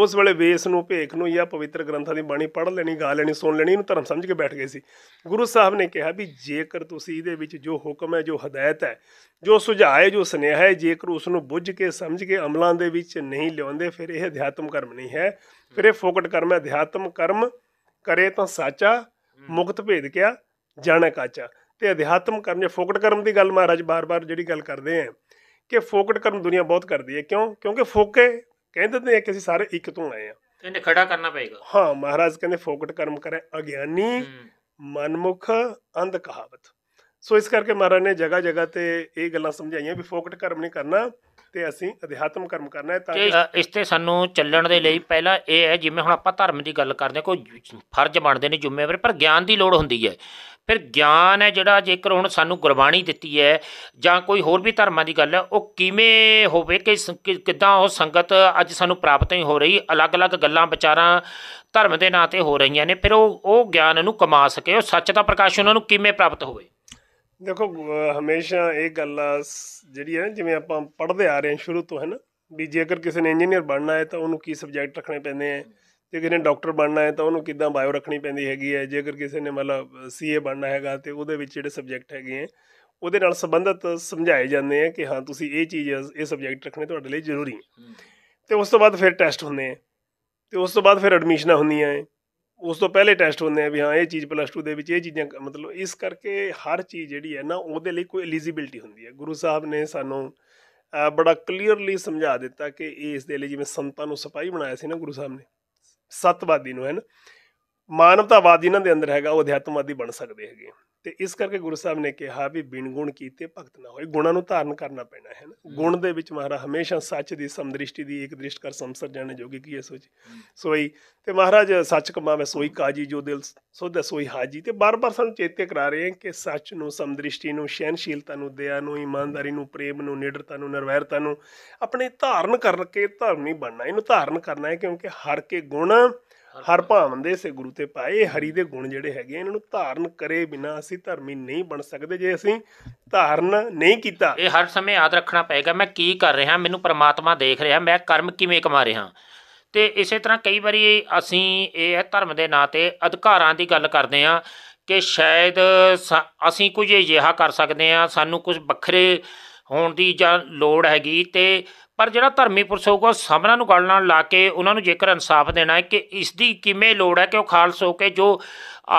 ਉਸ ਵੇਲੇ ਵੇਸ ਨੂੰ ਭੇਖ ਨੂੰ ਜਾਂ ਪਵਿੱਤਰ ਗ੍ਰੰਥਾਂ ਦੀ ਬਾਣੀ ਪੜ੍ਹ ਲੈਣੀ ਗਾ ਲੈਣੀ ਸੁਣ ਲੈਣੀ ਇਹਨੂੰ ਧਰਮ ਸਮਝ ਕੇ ਬੈਠ ਗਏ ਸੀ ਗੁਰੂ ਸਾਹਿਬ ਨੇ ਕਿਹਾ ਵੀ ਜੇਕਰ ਤੁਸੀਂ ਇਹਦੇ ਵਿੱਚ ਜੋ ਹੁਕਮ ਹੈ ਜੋ ਹਦਾਇਤ ਹੈ ਜੋ ਸੁਝਾਅ ਹੈ ਜੋ ਸੁਨੇਹਾ ਹੈ ਜੇਕਰ ਉਸ ਨੂੰ ਬੁੱਝ ਕੇ ਸਮਝ ਕੇ ਅਮਲਾਂ ਦੇ ਵਿੱਚ ਨਹੀਂ ਲਿਆਉਂਦੇ ਫਿਰ ਇਹ ਅਧਿਆਤਮ ਕਰਮ ਨਹੀਂ ਹੈ ਫਿਰ ਇਹ ਫੋਕਟ ਕਰਮ ਹੈ ਅਧਿਆਤਮ ਕਰਮ ਕਰੇ ਤਾਂ ਸਾਚਾ ਮੁਕਤ ਭੇਦ ਕਿਆ ਜਾਣਾ ਕਾਚਾ ਤੇ ਅਧਿਆਤਮ ਕਰਮ ਜੇ ਫੋਕਟ ਕਰਮ ਦੀ ਗੱਲ ਮਹਾਰਾਜ ਬਾਰ-ਬਾਰ ਜਿਹੜੀ ਗੱਲ ਕਰਦੇ ਆ ਕਿ ਫੋਕਟ ਕਰਮ ਦੁਨੀਆ ਬਹੁਤ ਕਰਦੀ ਹੈ ਕਿਉਂ ਕਿਉਂਕਿ ਫੋਕੇ ਕਹਿੰਦੇ ਨੇ ਕਿ ਅਸੀਂ ਸਾਰੇ ਇੱਕ ਤੋਂ ਆਏ ਆ ਇਹਨੇ ਖੜਾ ਕਰਨਾ ਪਏਗਾ ਹਾਂ ਮਹਾਰਾਜ ਕਹਿੰਦੇ ਫੋਕਟ ਕਰਮ ਕਰੇ ਅਗਿਆਨੀ ਮਨਮੁਖ ਅੰਧ ਕਹਾਵਤ ਸੋ ਇਸ ਕਰਕੇ ਮਹਾਰਾਜ ਨੇ ਜਗਾ ਜਗਾ ਤੇ ਇਹ ਗੱਲਾਂ ਸਮਝਾਈਆਂ ਵੀ ਫੋਕਟ ਕਰਮ ਨਹੀਂ ਕਰਨਾ ਤੇ ਅਸੀਂ ਅਧਿਆਤਮ ਕਰਮ ਕਰਨਾ ਹੈ ਤਾਂ ਕਿ ਇਸ ਤੇ ਸਾਨੂੰ ਚੱਲਣ ਦੇ ਲਈ ਪਹਿਲਾਂ ਇਹ ਹੈ ਜਿਵੇਂ ਹੁਣ ਆਪਾਂ ਧਰਮ ਦੀ ਗੱਲ ਕਰਦੇ ਕੋਈ ਫਰਜ਼ ਬਣਦੇ ਨੇ ਜ਼ਿੰਮੇਵਾਰ ਪਰ ਗਿਆਨ ਦੀ ਲੋੜ ਹੁੰਦੀ ਹੈ ਫਿਰ ਗਿਆਨ ਹੈ ਜਿਹੜਾ ਜੇਕਰ ਹੁਣ ਸਾਨੂੰ ਗੁਰਬਾਣੀ ਦਿੱਤੀ ਹੈ ਜਾਂ ਕੋਈ ਹੋਰ ਵੀ ਧਰਮਾਂ ਦੀ ਗੱਲ ਹੈ ਉਹ ਕਿਵੇਂ ਹੋਵੇ ਕਿ ਕਿਦਾਂ ਉਹ ਸੰਗਤ ਅੱਜ ਸਾਨੂੰ ਪ੍ਰਾਪਤ ਨਹੀਂ ਹੋ ਰਹੀ ਅਲੱਗ-ਅਲੱਗ ਗੱਲਾਂ ਵਿਚਾਰਾਂ ਧਰਮ ਦੇ ਨਾਂ ਤੇ ਹੋ ਰਹੀਆਂ ਨੇ ਫਿਰ ਉਹ ਉਹ ਗਿਆਨ ਨੂੰ ਕਮਾ ਸਕੇ ਉਹ ਸੱਚ ਦਾ ਪ੍ਰਕਾਸ਼ ਉਹਨਾਂ ਨੂੰ ਕਿਵੇਂ ਪ੍ਰਾਪਤ ਹੋਵੇ ਦੇਖੋ ਹਮੇਸ਼ਾ ਇਹ ਗੱਲ ਜਿਹੜੀ ਹੈ ਜਿਵੇਂ ਆਪਾਂ ਪੜ੍ਹਦੇ ਆ ਰਹੇ ਹਾਂ ਸ਼ੁਰੂ ਤੋਂ ਹੈ ਨਾ ਵੀ ਜੇਕਰ ਕਿਸੇ ਨੇ ਇੰਜੀਨੀਅਰ ਬਣਨਾ ਹੈ ਤਾਂ ਉਹਨੂੰ ਕੀ ਸਬਜੈਕਟ ਰੱਖਣੇ ਪੈਂਦੇ ਆ ਜੇ ਕਿਸੇ ਨੇ ਡਾਕਟਰ ਬਣਨਾ ਹੈ ਤਾਂ ਉਹਨੂੰ ਕਿਦਾਂ ਬਾਇਓ ਰੱਖਣੀ ਪੈਂਦੀ ਹੈਗੀ ਹੈ ਜੇਕਰ ਕਿਸੇ ਨੇ ਮਤਲਬ ਸੀਏ ਬਣਨਾ ਹੈਗਾ ਤੇ ਉਹਦੇ ਵਿੱਚ ਜਿਹੜੇ ਸਬਜੈਕਟ ਹੈਗੇ ਆ ਉਹਦੇ ਨਾਲ ਸੰਬੰਧਿਤ ਸਮਝਾਏ ਜਾਂਦੇ ਆ ਕਿ ਹਾਂ ਤੁਸੀਂ ਇਹ ਚੀਜ਼ ਇਹ ਸਬਜੈਕਟ ਰੱਖਣੇ ਤੁਹਾਡੇ ਲਈ ਜ਼ਰੂਰੀ ਹੈ ਤੇ ਉਸ ਤੋਂ ਬਾਅਦ ਫਿਰ ਟੈਸਟ ਹੁੰਦੇ ਆ ਤੇ ਉਸ ਤੋਂ ਬਾਅਦ ਫਿਰ ਐਡਮਿਸ਼ਨਾਂ ਹੁੰਦੀਆਂ ਆ ਉਸ ਤੋਂ ਪਹਿਲੇ ਟੈਸਟ ਹੁੰਦੇ ਆ ਵੀ ਹਾਂ ਇਹ ਚੀਜ਼ ਪਲੱਸ 2 ਦੇ ਵਿੱਚ ਇਹ ਚੀਜ਼ਾਂ ਮਤਲਬ ਇਸ ਕਰਕੇ ਹਰ ਚੀਜ਼ ਜਿਹੜੀ ਹੈ ਨਾ ਉਹਦੇ ਲਈ ਕੋਈ ਐਲੀਜੀਬਿਲਟੀ ਹੁੰਦੀ ਹੈ ਗੁਰੂ ਸਾਹਿਬ ਨੇ ਸਾਨੂੰ ਬੜਾ ਕਲੀਅਰਲੀ ਸਮਝਾ ਦਿੱਤਾ ਕਿ ਇਸ ਦੇ ਲਈ ਜਿਵੇਂ ਸੰਤਾਂ ਨੂੰ ਸਿਪਾਹੀ ਬਣਾਇਆ ਸੀ ਨਾ ਗੁਰੂ ਸਾਹਿਬ ਨੇ ਸਤਵਾਦੀ ਨੂੰ ਹੈ ਨਾ ਮਾਨਵਤਾਵਾਦੀ ਇਹਨਾਂ ਦੇ ਅੰਦਰ ਹੈਗਾ ਉਹ ਅਧਿਆਤਮਵਾਦੀ ਬਣ ਸਕਦੇ ਹੈਗੇ ਤੇ ਇਸ ਕਰਕੇ ਗੁਰੂ ਸਾਹਿਬ ਨੇ ਕਿਹਾ ਵੀ ਬਿਨ ਗੁਣ ਕੀਤੇ ਭਗਤ ਨਾ ਹੋਏ ਗੁਣਾਂ ਨੂੰ ਧਾਰਨ ਕਰਨਾ ਪੈਣਾ ਹੈ ਨਾ ਗੁਣ ਦੇ ਵਿੱਚ ਮਹਾਰਾਜ ਹਮੇਸ਼ਾ ਸੱਚ ਦੀ ਸਮਦ੍ਰਿਸ਼ਟੀ ਦੀ ਇੱਕ ਦ੍ਰਿਸ਼ਟ ਕਰ ਸੰਸਰ ਜਾਣੇ ਜੋਗੀ ਕੀ ਇਹ ਸੋਚ ਸੋਈ ਤੇ ਮਹਾਰਾਜ ਸੱਚ ਕਮਾਵੇ ਸੋਈ ਕਾਜੀ ਜੋ ਦਿਲ ਸੋਧੇ ਸੋਈ ਹਾਜੀ ਤੇ ਬਾਰ-ਬਾਰ ਸਾਨੂੰ ਚੇਤੇ ਕਰਾ ਰਹੇ ਹਨ ਕਿ ਸੱਚ ਨੂੰ ਸਮਦ੍ਰਿਸ਼ਟੀ ਨੂੰ ਸ਼ੈਨਸ਼ੀਲਤਾ ਨੂੰ ਦਇਆ ਨੂੰ ਇਮਾਨਦਾਰੀ ਨੂੰ ਪ੍ਰੇਮ ਨੂੰ ਨਿਡਰਤਾ ਨੂੰ ਨਿਰਵੈਰਤਾ ਨੂੰ ਆਪਣੇ ਧਾਰਨ ਕਰਕੇ ਧਰਮੀ ਬਣਨਾ ਇਹਨੂੰ ਧਾਰਨ ਕਰਨਾ ਹੈ ਕਿਉਂਕਿ ਹਰ ਕੇ ਗੁਣ ਹਰ ਭਾਵਨ ਦੇ ਸੇ ਗੁਰੂ ਤੇ ਪਾਏ ਹਰੀ ਦੇ ਗੁਣ ਜਿਹੜੇ ਹੈਗੇ ਇਹਨਾਂ ਨੂੰ ਧਾਰਨ ਕਰੇ ਬਿਨਾ ਅਸੀਂ ਧਰਮੀ ਨਹੀਂ ਬਣ ਸਕਦੇ ਜੇ ਅਸੀਂ ਧਾਰਨ ਨਹੀਂ ਕੀਤਾ ਇਹ ਹਰ ਸਮੇਂ ਯਾਦ ਰੱਖਣਾ ਪਏਗਾ ਮੈਂ ਕੀ ਕਰ ਰਿਹਾ ਮੈਨੂੰ ਪ੍ਰਮਾਤਮਾ ਦੇਖ ਰਿਹਾ ਮੈਂ ਕਰਮ ਕਿਵੇਂ ਕਮਾ ਰਿਹਾ ਤੇ ਇਸੇ ਤਰ੍ਹਾਂ ਕਈ ਵਾਰੀ ਅਸੀਂ ਇਹ ਹੈ ਧਰਮ ਦੇ ਨਾਂ ਤੇ ਅਧਿਕਾਰਾਂ ਦੀ ਗੱਲ ਕਰਦੇ ਆ ਕਿ ਸ਼ਾਇਦ ਅਸੀਂ ਕੁਝ ਅਜਿਹਾ ਕਰ ਸਕਦੇ ਆ ਸਾਨੂੰ ਕੁਝ ਵੱਖਰੇ ਹੋਣ ਦੀ ਜਾਂ ਲੋੜ ਹੈਗੀ ਤੇ ਪਰ ਜਿਹੜਾ ਧਰਮੀ ਪੁਰਸ਼ ਹੋਊਗਾ ਉਹ ਸਾਹਮਣਾ ਨੂੰ ਗੱਲ ਨਾਲ ਲਾ ਕੇ ਉਹਨਾਂ ਨੂੰ ਜੇਕਰ ਇਨਸਾਫ ਦੇਣਾ ਹੈ ਕਿ ਇਸ ਦੀ ਕਿਵੇਂ ਲੋੜ ਹੈ ਕਿ ਉਹ ਖਾਲਸ ਹੋ ਕੇ ਜੋ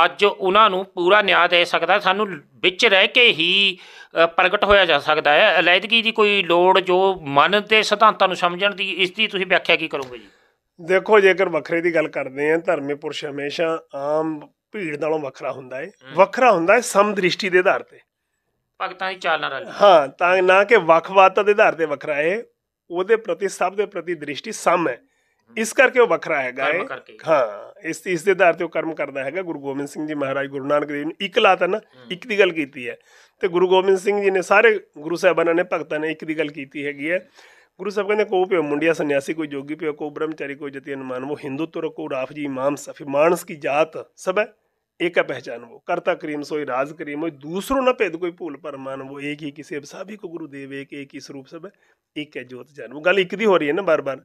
ਅੱਜ ਉਹਨਾਂ ਨੂੰ ਪੂਰਾ ਨਿਆਂ ਦੇ ਸਕਦਾ ਸਾਨੂੰ ਵਿੱਚ ਰਹਿ ਕੇ ਹੀ ਪ੍ਰਗਟ ਹੋਇਆ ਜਾ ਸਕਦਾ ਹੈ ਅਲੈਦਗੀ ਦੀ ਕੋਈ ਲੋੜ ਜੋ ਮਨ ਦੇ ਸਿਧਾਂਤਾਂ ਨੂੰ ਸਮਝਣ ਦੀ ਇਸ ਦੀ ਤੁਸੀਂ ਵਿਆਖਿਆ ਕੀ ਕਰੋਗੇ ਜੀ ਦੇਖੋ ਜੇਕਰ ਵੱਖਰੇ ਦੀ ਗੱਲ ਕਰਦੇ ਆਂ ਧਰਮੀ ਪੁਰਸ਼ ਹਮੇਸ਼ਾ ਆਮ ਭੀੜ ਨਾਲੋਂ ਵੱਖਰਾ ਹੁੰਦਾ ਹੈ ਵੱਖਰਾ ਹੁੰਦਾ ਹੈ ਸਮਦ੍ਰਿਸ਼ਟੀ ਦੇ ਆਧਾਰ ਤੇ ਭਗਤਾਂ ਦੀ ਚਾਲ ਨਾਲ ਹਾਂ ਤਾਂ ਨਾ ਕਿ ਵੱਖ-ਵਾਤ ਦੇ ਆਧਾਰ ਤੇ ਵੱਖਰਾ ਹੈ ਉਹਦੇ ਪ੍ਰਤੀ ਸਭ ਦੇ ਪ੍ਰਤੀ ਦ੍ਰਿਸ਼ਟੀ ਸਮ ਹੈ ਇਸ ਕਰਕੇ ਉਹ ਵੱਖਰਾ ਹੈਗਾ ਹੈ ਹਾਂ ਇਸ ਇਸ ਦੇ ਆਧਾਰ ਤੇ ਉਹ ਕਰਮ ਕਰਦਾ ਹੈਗਾ ਗੁਰੂ ਗੋਬਿੰਦ ਸਿੰਘ ਜੀ ਮਹਾਰਾਜ ਗੁਰੂ ਨਾਨਕ ਦੇਵ ਨੇ ਇੱਕ ਲਾਤ ਨਾ ਇੱਕ ਦੀ ਗੱਲ ਕੀਤੀ ਹੈ ਤੇ ਗੁਰੂ ਗੋਬਿੰਦ ਸਿੰਘ ਜੀ ਨੇ ਸਾਰੇ ਗੁਰੂ ਸਾਹਿਬਾਨਾਂ ਨੇ ਭਗਤਾਂ ਨੇ ਇੱਕ ਦੀ ਗੱਲ ਕੀਤੀ ਹੈਗੀ ਹੈ ਗੁਰੂ ਸਾਹਿਬ ਕਹਿੰਦੇ ਕੋ ਪਿਓ ਮੁੰਡਿਆ ਸੰਨਿਆਸੀ ਕੋਈ ਜੋਗੀ ਪਿਓ ਕੋ ਬ੍ਰਹਮਚਾਰੀ ਕੋਈ ਜਤੀ ਅਨਮਾਨ ਉਹ ਹਿੰਦੂ ਤੁਰ ਕੋ ਰਾਫ ਜੀ ਇਮਾਮ ਸਫੀ ਮਾਨਸ ਕੀ ਜਾਤ ਸਭ ਹੈ एक ਪਹਿਚਾਨ वो ਕਰਤਾ करीम ਸੋਈ ਰਾਜ करीम ਉਹ दूसरो ਨਾ भेद ਕੋਈ ਭੂਲ ਪਰਮਾਨ ਉਹ ਇੱਕ ਹੀ ਕਿਸੇ ਸਭ ਕੋ ਗੁਰੂ ਦੇਵ ਇੱਕ ਇੱਕ ਹੀ ਰੂਪ ਸਭ ਇੱਕ ਹੈ ਜੋਤ ਜਨ ਉਹ ਗੱਲ ਇੱਕ ਦੀ ਹੋ ਰਹੀ ਹੈ ਨਾ ਬਾਰ-ਬਾਰ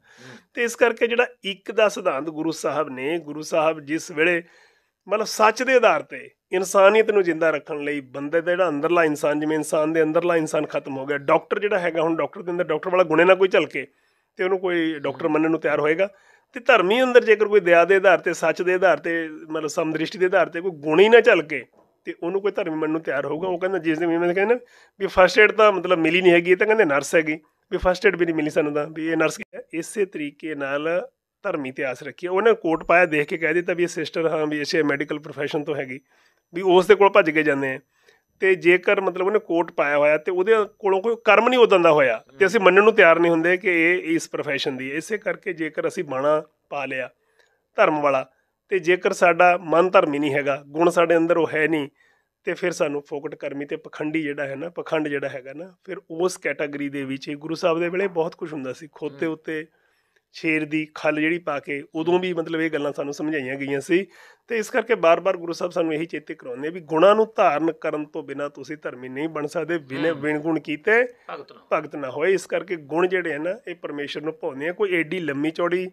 ਤੇ ਇਸ ਕਰਕੇ ਜਿਹੜਾ ਇੱਕ ਦਾ ਸਿਧਾਂਤ ਗੁਰੂ ਸਾਹਿਬ ਨੇ ਗੁਰੂ ਸਾਹਿਬ ਜਿਸ ਵੇਲੇ ਮਤਲਬ ਸੱਚ ਦੇ ਆਧਾਰ ਤੇ ਇਨਸਾਨੀਅਤ ਨੂੰ ਜਿੰਦਾ ਰੱਖਣ ਲਈ ਬੰਦੇ ਦਾ ਜਿਹੜਾ ਅੰਦਰਲਾ ਇਨਸਾਨ ਜਿਵੇਂ ਇਨਸਾਨ ਦੇ ਅੰਦਰਲਾ ਇਨਸਾਨ ਖਤਮ ਹੋ ਗਿਆ ਡਾਕਟਰ ਜਿਹੜਾ ਹੈਗਾ ਹੁਣ ਡਾਕਟਰ ਦੇ ਅੰਦਰ ਡਾਕਟਰ ਵਾਲਾ ਗੁਣੇ ਨਾ ਕੋਈ ਝਲਕੇ ਤੇ ਉਹਨੂੰ ਕੋਈ ਡਾਕਟਰ ਮੰਨਣ ਨੂੰ ਤਿਆਰ ਹੋਏਗਾ ਤੇ ਧਰਮੀ ਅੰਦਰ ਜੇਕਰ ਕੋਈ ਦਇਆ ਦੇ ਆਧਾਰ ਤੇ ਸੱਚ ਦੇ ਆਧਾਰ ਤੇ ਮਤਲਬ ਸਮਦ੍ਰਿਸ਼ਟੀ ਦੇ ਆਧਾਰ ਤੇ ਕੋਈ ਗੁਣ ਹੀ ਨਾ ਕੇ ਤੇ ਉਹਨੂੰ ਕੋਈ ਧਰਮੀ ਮੰਨਣ ਨੂੰ ਤਿਆਰ ਹੋਊਗਾ ਉਹ ਕਹਿੰਦਾ ਜਿਸ ਦੇ ਮੈਂ ਕਹਿੰਦਾ ਵੀ ਫਰਸਟ ਏਡ ਤਾਂ ਮਤਲਬ ਮਿਲੀ ਨਹੀਂ ਹੈਗੀ ਇਹ ਤਾਂ ਕਹਿੰਦੇ ਨਰਸ ਹੈਗੀ ਵੀ ਫਰਸਟ ਏਡ ਵੀ ਨਹੀਂ ਮਿਲੀ ਸਾਨੂੰ ਤਾਂ ਵੀ ਇਹ ਨਰਸ ਇਸੇ ਤਰੀਕੇ ਨਾਲ ਧਰਮੀ ਤੇ ਆਸ ਰੱਖੀ ਉਹਨੇ ਕੋਟ ਪਾਇਆ ਦੇਖ ਕੇ ਕਹਿ ਦਿੱਤਾ ਵੀ ਇਹ ਸਿਸਟਰ ਹਾਂ ਵੀ ਇਹ ਮੈਡੀਕਲ ਪ੍ਰੋਫੈਸ਼ਨ ਤੋਂ ਹੈਗੀ ਵੀ ਉਸ ਦੇ ਕੋਲ ਭੱਜ ਕੇ ਜਾਂਦੇ ਆ ਤੇ ਜੇਕਰ ਮਤਲਬ ਉਹਨੇ ਕੋਟ ਪਾਇਆ ਹੋਇਆ ਤੇ ਉਹਦੇ ਕੋਲੋਂ ਕੋਈ ਕਰਮ ਨਹੀਂ ਉਦੋਂ ਦਾ ਹੋਇਆ ਤੇ ਅਸੀਂ ਮੰਨਣ ਨੂੰ ਤਿਆਰ ਨਹੀਂ ਹੁੰਦੇ ਕਿ ਇਹ ਇਸ profession ਦੀ ਇਸੇ ਕਰਕੇ ਜੇਕਰ ਅਸੀਂ ਬਾਣਾ ਪਾ ਲਿਆ ਧਰਮ ਵਾਲਾ ਤੇ ਜੇਕਰ ਸਾਡਾ ਮਨ ਧਰਮੀ ਨਹੀਂ ਹੈਗਾ ਗੁਣ ਸਾਡੇ ਅੰਦਰ ਉਹ ਹੈ ਨਹੀਂ ਤੇ ਫਿਰ ਸਾਨੂੰ ਫੋਕਟ ਕਰਮੀ ਤੇ ਪਖੰਡੀ ਜਿਹੜਾ ਹੈ ਨਾ ਪਖੰਡ ਜਿਹੜਾ ਹੈਗਾ ਨਾ ਫਿਰ ਉਸ ਕੈਟਾਗਰੀ ਦੇ ਵਿੱਚ ਗੁਰੂ ਸਾਹਿਬ ਦੇ ਵੇਲੇ ਬਹੁਤ ਕੁਝ ਹੁੰਦਾ ਸੀ ਖੋਤੇ ਉੱਤੇ ਸ਼ੇਰ ਦੀ ਖਲ ਜਿਹੜੀ ਪਾ ਕੇ ਉਦੋਂ ਵੀ ਮਤਲਬ ਇਹ ਗੱਲਾਂ ਸਾਨੂੰ ਸਮਝਾਈਆਂ ਗਈਆਂ ਸੀ ਤੇ ਇਸ ਕਰਕੇ ਬਾਰ-ਬਾਰ ਗੁਰੂ ਸਾਹਿਬ ਸਾਨੂੰ ਇਹੀ ਚੇਤੇ ਕਰਾਉਂਦੇ ਵੀ ਗੁਣਾ ਨੂੰ ਧਾਰਨ ਕਰਨ ਤੋਂ ਬਿਨਾ ਤੁਸੀਂ ਧਰਮੀ ਨਹੀਂ ਬਣ ਸਕਦੇ ਬਿਨੇ ਗੁਣ ਕੀਤੇ ਭਗਤ ਨਾ ਹੋਏ ਇਸ ਕਰਕੇ ਗੁਣ ਜਿਹੜੇ ਹਨ ਇਹ ਪਰਮੇਸ਼ਰ ਨੂੰ ਭਾਉਂਦੇ ਆ ਕੋਈ ਏਡੀ ਲੰਮੀ ਚੌੜੀ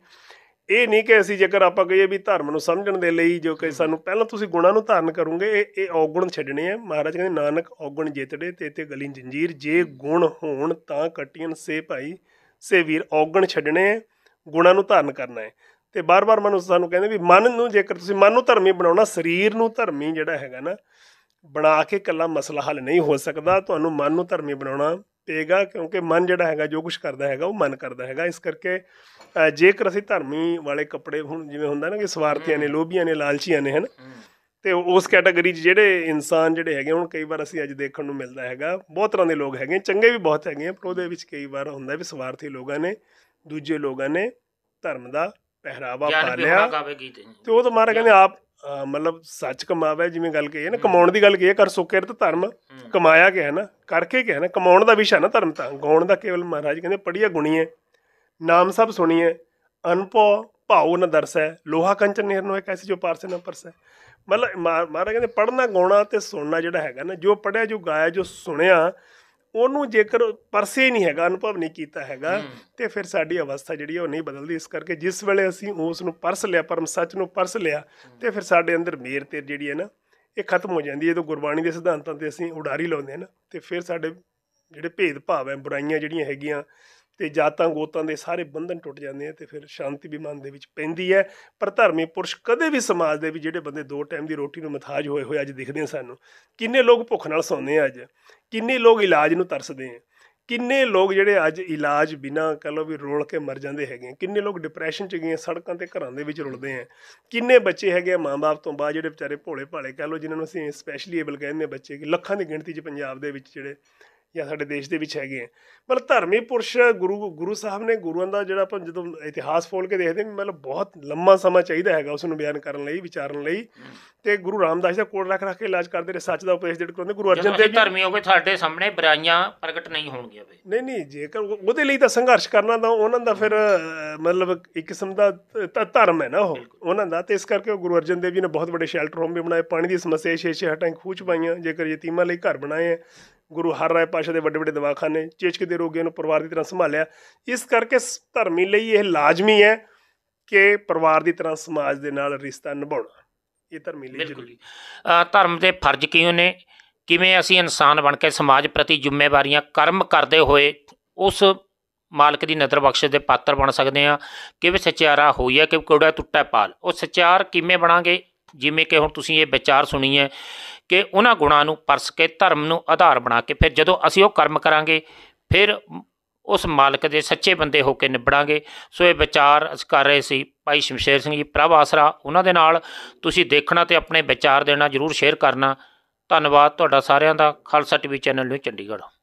ਇਹ ਨਹੀਂ ਕਿ ਅਸੀਂ ਜੇਕਰ ਆਪਾਂ ਕਹੀਏ ਵੀ ਧਰਮ ਨੂੰ ਸਮਝਣ ਦੇ ਲਈ ਜੋ ਕਿ ਸਾਨੂੰ ਪਹਿਲਾਂ ਤੁਸੀਂ ਗੁਣਾ ਨੂੰ ਧਾਰਨ ਕਰੋਗੇ ਇਹ ਇਹ ਔਗਣ ਛੱਡਣੇ ਆ ਮਹਾਰਾਜ ਕਹਿੰਦੇ ਨਾਨਕ ਔਗਣ ਜਿਤੜੇ ਤੇ ਤੇ ਗਲੀ ਜੰਜੀਰ ਜੇ ਗੁਣ ਹੋਣ ਤਾਂ ਕਟੀਆਂ ਸੇ ਭਾਈ ਸੇ ਵੀਰ ਔਗਣ ਛੱਡਣੇ ਗੁਣਾਂ ਨੂੰ ਧਾਰਨ ਕਰਨਾ ਹੈ ਤੇ ਬਾਰ-ਬਾਰ ਮਨ ਸਾਨੂੰ ਕਹਿੰਦੇ ਵੀ ਮਨ ਨੂੰ ਜੇਕਰ ਤੁਸੀਂ ਮਨ ਨੂੰ ਧਰਮੀ ਬਣਾਉਣਾ ਸਰੀਰ ਨੂੰ ਧਰਮੀ ਜਿਹੜਾ ਹੈਗਾ ਨਾ ਬਣਾ ਕੇ ਕੱਲਾ ਮਸਲਾ ਹੱਲ ਨਹੀਂ ਹੋ ਸਕਦਾ ਤੁਹਾਨੂੰ ਮਨ ਨੂੰ ਧਰਮੀ ਬਣਾਉਣਾ ਪਏਗਾ ਕਿਉਂਕਿ ਮਨ ਜਿਹੜਾ ਹੈਗਾ ਜੋ ਕੁਝ ਕਰਦਾ ਹੈਗਾ ਉਹ ਮਨ ਕਰਦਾ ਹੈਗਾ ਇਸ ਕਰਕੇ ਜੇਕਰ ਅਸੀਂ ਧਰਮੀ ਵਾਲੇ ਕੱਪੜੇ ਹੁਣ ਜਿਵੇਂ ਹੁੰਦਾ ਨਾ ਕਿ ਸਵਾਰਥੀਆਂ ਨੇ ਲੋਭੀਆਂ ਨੇ ਲਾਲਚੀਆਂ ਨੇ ਹਨ ਤੇ ਉਸ ਕੈਟਾਗਰੀ 'ਚ ਜਿਹੜੇ ਇਨਸਾਨ ਜਿਹੜੇ ਹੈਗੇ ਹੁਣ ਕਈ ਵਾਰ ਅਸੀਂ ਅੱਜ ਦੇਖਣ ਨੂੰ ਮਿਲਦਾ ਹੈਗਾ ਬਹੁਤ ਤਰ੍ਹਾਂ ਦੇ ਲੋਕ ਹੈਗੇ ਚੰਗੇ ਵੀ ਬਹੁਤ ਹੈਗੇ ਪਰ ਉਹਦੇ ਵਿੱਚ ਕਈ ਵਾਰ ਹੁੰਦਾ ਵੀ ਸਵਾਰਥੀ ਲੋਕਾਂ ਨੇ ਦੂਜੇ ਲੋਕਾਂ ਨੇ ਧਰਮ ਦਾ ਪਹਿਰਾਵਾ ਪਾ ਲਿਆ ਤੇ ਉਹ ਤਾਂ ਮਾਰਾ ਕਹਿੰਦੇ ਆਪ ਮਤਲਬ ਸੱਚ ਕਮਾਵੇ ਜਿਵੇਂ ਗੱਲ ਕਹੀ ਹੈ ਨਾ ਕਮਾਉਣ ਦੀ ਗੱਲ ਕਹੀ ਹੈ ਕਰ ਸੋਕੇ ਤੇ ਧਰਮ ਕਮਾਇਆ ਗਿਆ ਹੈ ਨਾ ਕਰਕੇ ਗਿਆ ਨਾ ਕਮਾਉਣ ਦਾ ਵਿਸ਼ਾ ਨਾ ਧਰਮ ਤਾਂ ਗਾਉਣ ਦਾ ਕੇਵਲ ਮਹਾਰਾਜ ਕਹਿੰਦੇ ਪੜੀਆ ਹੈ ਨਾਮ ਸਭ ਸੁਣੀਏ ਅਨਪੋ ਭਾਉ ਨ ਦਰਸੈ ਲੋਹਾ ਕੰਚਨ ਨਿਰਨ ਇੱਕ ਐਸੀ ਜੋ ਪਾਰਸੇ ਨਾ ਪਰਸੈ ਮਤਲਬ ਮਹਾਰਾਜ ਕਹਿੰਦੇ ਪੜਨਾ ਗਾਉਣਾ ਤੇ ਸੁਣਨਾ ਜਿਹੜਾ ਹੈਗਾ ਨਾ ਜੋ ਪੜਿਆ ਜੋ ਗਾਇਆ ਜੋ ਸੁਣਿਆ ਉਹਨੂੰ ਜੇਕਰ ਪਰਸੇ ਨਹੀਂ ਹੈਗਾ ਅਨੁਭਵ ਨਹੀਂ ਕੀਤਾ ਹੈਗਾ ਤੇ ਫਿਰ ਸਾਡੀ ਅਵਸਥਾ ਜਿਹੜੀ ਉਹ ਨਹੀਂ ਬਦਲਦੀ ਇਸ ਕਰਕੇ ਜਿਸ ਵੇਲੇ ਅਸੀਂ ਉਸ ਨੂੰ ਪਰਸ ਲਿਆ ਪਰਮ ਸੱਚ ਨੂੰ ਪਰਸ ਲਿਆ ਤੇ ਫਿਰ ਸਾਡੇ ਅੰਦਰ ਮੇਰ ਤੇ ਜਿਹੜੀ ਹੈ ਨਾ ਇਹ ਖਤਮ ਹੋ ਜਾਂਦੀ ਹੈ ਜਦੋਂ ਗੁਰਬਾਣੀ ਦੇ ਸਿਧਾਂਤਾਂ ਤੇ ਅਸੀਂ ਉਡਾਰੀ ਲਾਉਂਦੇ ਹਾਂ ਨਾ ਤੇ ਫਿਰ ਸਾਡੇ ਜਿਹੜੇ ਭੇਦ ਭਾਵ ਹੈ ਬੁਰਾਈਆਂ ਜਿਹੜੀਆਂ ਹੈਗੀਆਂ ਤੇ ਜਾਤਾਂ ਗੋਤਾਂ ਦੇ ਸਾਰੇ ਬੰਧਨ ਟੁੱਟ ਜਾਂਦੇ ਆ ਤੇ ਫਿਰ ਸ਼ਾਂਤੀ ਵੀ ਮਨ ਦੇ ਵਿੱਚ ਪੈਂਦੀ ਹੈ ਪਰ ਧਰਮੀ ਪੁਰਸ਼ ਕਦੇ ਵੀ ਸਮਾਜ ਦੇ ਵੀ ਜਿਹੜੇ ਬੰਦੇ ਦੋ ਟਾਈਮ ਦੀ ਰੋਟੀ ਨੂੰ ਮਥਾਜ ਹੋਏ ਹੋਏ ਅੱਜ ਦਿਖਦੇ ਆ ਸਾਨੂੰ ਕਿੰਨੇ ਲੋਕ ਭੁੱਖ ਨਾਲ ਸੌਂਦੇ ਆ ਅੱਜ ਕਿੰਨੇ ਲੋਕ ਇਲਾਜ ਨੂੰ ਤਰਸਦੇ ਆ ਕਿੰਨੇ ਲੋਕ ਜਿਹੜੇ ਅੱਜ ਇਲਾਜ ਬਿਨਾ ਕਹ ਲੋ ਵੀ ਰੋਲ ਕੇ ਮਰ ਜਾਂਦੇ ਹੈਗੇ ਕਿੰਨੇ ਲੋਕ ਡਿਪਰੈਸ਼ਨ ਚ ਗਏ ਸੜਕਾਂ ਤੇ ਘਰਾਂ ਦੇ ਵਿੱਚ ਰੁਲਦੇ ਆ ਕਿੰਨੇ ਬੱਚੇ ਹੈਗੇ ਆ ਮਾਂ-ਬਾਪ ਤੋਂ ਬਾਅਦ ਜਿਹੜੇ ਵਿਚਾਰੇ ਭੋਲੇ ਭਾਲੇ ਕਹ ਲੋ ਜਿਨ੍ਹਾਂ ਨੂੰ ਅਸੀਂ ਸਪੈਸ਼ਲੀ ਏਬਲ ਕਹਿੰਦੇ ਬੱਚੇ ਕਿ ਲੱਖਾਂ ਦੀ ਗਿਣਤੀ 'ਚ ਪੰਜਾਬ ਦੇ ਵਿੱਚ ਜਿਹੜੇ ਜਾਂ ਸਾਡੇ ਦੇਸ਼ ਦੇ ਵਿੱਚ ਹੈਗੇ ਆ ਪਰ ਧਰਮੀ ਪੁਰਸ਼ ਗੁਰੂ ਗੁਰੂ ਸਾਹਿਬ ਨੇ ਗੁਰੂਆਂ ਦਾ ਜਿਹੜਾ ਆਪਾਂ ਜਦੋਂ ਇਤਿਹਾਸ ਫੋਲ ਕੇ ਦੇਖਦੇ ਮਤਲਬ ਬਹੁਤ ਲੰਮਾ ਸਮਾਂ ਚਾਹੀਦਾ ਹੈਗਾ ਉਸ ਨੂੰ ਬਿਆਨ ਕਰਨ ਲਈ ਵਿਚਾਰਨ ਲਈ ਤੇ ਗੁਰੂ ਰਾਮਦਾਸ ਦਾ ਕੋਲ ਰੱਖ ਰੱਖ ਕੇ ਇਲਾਜ ਕਰਦੇ ਰਹੇ ਸੱਚ ਦਾ ਉਪਦੇਸ਼ ਜਿਹੜਾ ਕਰਦੇ ਗੁਰੂ ਅਰਜਨ ਦੇਵ ਜੀ ਧਰਮੀ ਹੋ ਕੇ ਸਾਡੇ ਸਾਹਮਣੇ ਬਰਾਈਆਂ ਪ੍ਰਗਟ ਨਹੀਂ ਹੋਣਗੀਆਂ ਬਈ ਨਹੀਂ ਨਹੀਂ ਜੇਕਰ ਉਹਦੇ ਲਈ ਤਾਂ ਸੰਘਰਸ਼ ਕਰਨਾ ਤਾਂ ਉਹਨਾਂ ਦਾ ਫਿਰ ਮਤਲਬ ਇੱਕ ਕਿਸਮ ਦਾ ਧਰਮ ਹੈ ਨਾ ਉਹ ਉਹਨਾਂ ਦਾ ਤੇ ਇਸ ਕਰਕੇ ਉਹ ਗੁਰੂ ਅਰਜਨ ਦੇਵ ਜੀ ਨੇ ਬਹੁਤ ਵੱਡੇ ਸ਼ੈਲਟਰ ਹੋਮ ਵੀ ਬਣਾਏ ਪਾਣੀ ਦੀ ਸਮੱਸਿਆ ਛੇ ਛੇ ਹਟਾਂ ਖੂਚ ਪਾਈਆਂ ਜੇਕਰ ਯਤੀਮਾਂ ਲਈ ਘਰ ਬਣਾਏ ਗੁਰੂ ਹਰ ਰਾਏ ਪਾਸ਼ਾ ਦੇ ਵੱਡੇ ਵੱਡੇ ਦਵਾਖਾਨੇ ਚੇਚਕ ਦੇ ਰੋਗੀਆਂ ਨੂੰ ਪਰਿਵਾਰ ਦੀ ਤਰ੍ਹਾਂ ਸੰਭਾਲਿਆ ਇਸ ਕਰਕੇ ਧਰਮੀ ਲਈ ਇਹ ਲਾਜ਼ਮੀ ਹੈ ਕਿ ਪਰਿਵਾਰ ਦੀ ਤਰ੍ਹਾਂ ਸਮਾਜ ਦੇ ਨਾਲ ਰਿਸ਼ਤਾ ਨਿਭਾਉਣਾ ਇਹ ਧਰਮੀ ਲਈ ਜ਼ਰੂਰੀ ਧਰਮ ਦੇ ਫਰਜ਼ ਕੀ ਹੋਣੇ ਕਿਵੇਂ ਅਸੀਂ ਇਨਸਾਨ ਬਣ ਕੇ ਸਮਾਜ ਪ੍ਰਤੀ ਜ਼ਿੰਮੇਵਾਰੀਆਂ ਕਰਮ ਕਰਦੇ ਹੋਏ ਉਸ ਮਾਲਕ ਦੀ ਨਦਰ ਬਖਸ਼ ਦੇ ਪਾਤਰ ਬਣ ਸਕਦੇ ਆ ਕਿਵੇਂ ਸਚਿਆਰਾ ਹੋਈ ਹੈ ਕਿ ਕੋੜਾ ਟੁੱਟਾ ਪਾਲ ਉਹ ਸਚਿਆਰ ਕਿਵੇਂ ਬਣਾਂਗੇ ਜਿਵੇਂ ਕਿ ਹੁਣ ਤੁਸੀਂ ਇਹ ਵਿਚਾਰ ਸੁਣੀ ਹੈ ਕਿ ਉਹਨਾਂ ਗੁਣਾਂ ਨੂੰ ਪਰਸ ਕੇ ਧਰਮ ਨੂੰ ਆਧਾਰ ਬਣਾ ਕੇ ਫਿਰ ਜਦੋਂ ਅਸੀਂ ਉਹ ਕਰਮ ਕਰਾਂਗੇ ਫਿਰ ਉਸ ਮਾਲਕ ਦੇ ਸੱਚੇ ਬੰਦੇ ਹੋ ਕੇ ਨਿਭੜਾਂਗੇ ਸੋ ਇਹ ਵਿਚਾਰ ਅਸੀਂ ਕਰ ਰਹੇ ਸੀ ਭਾਈ ਸ਼ਮਸ਼ੇਰ ਸਿੰਘ ਜੀ ਪ੍ਰਭ ਆਸਰਾ ਉਹਨਾਂ ਦੇ ਨਾਲ ਤੁਸੀਂ ਦੇਖਣਾ ਤੇ ਆਪਣੇ ਵਿਚਾਰ ਦੇਣਾ ਜਰੂਰ ਸ਼ੇਅਰ ਕਰਨਾ ਧੰਨਵਾਦ ਤੁਹਾਡਾ ਸਾਰਿਆਂ ਦਾ ਖਾਲਸਾ ਟੀਵੀ ਚੈਨਲ ਨੂੰ ਚੰਡੀਗੜ੍ਹ